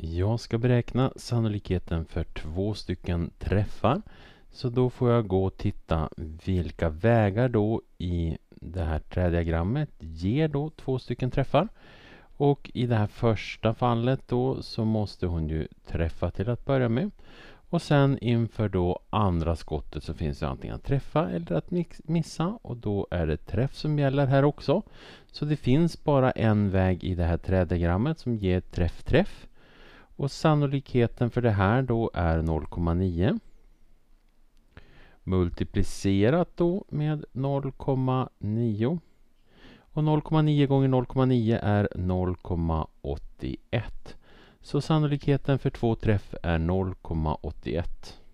Jag ska beräkna sannolikheten för två stycken träffar. Så då får jag gå och titta vilka vägar då i det här trädiagrammet ger då två stycken träffar. Och i det här första fallet då så måste hon ju träffa till att börja med. Och sen inför då andra skottet så finns det antingen att träffa eller att missa och då är det träff som gäller här också. Så det finns bara en väg i det här trädiagrammet som ger träff-träff. Och sannolikheten för det här då är 0,9 multiplicerat då med 0,9 och 0,9 gånger 0,9 är 0,81 så sannolikheten för två träff är 0,81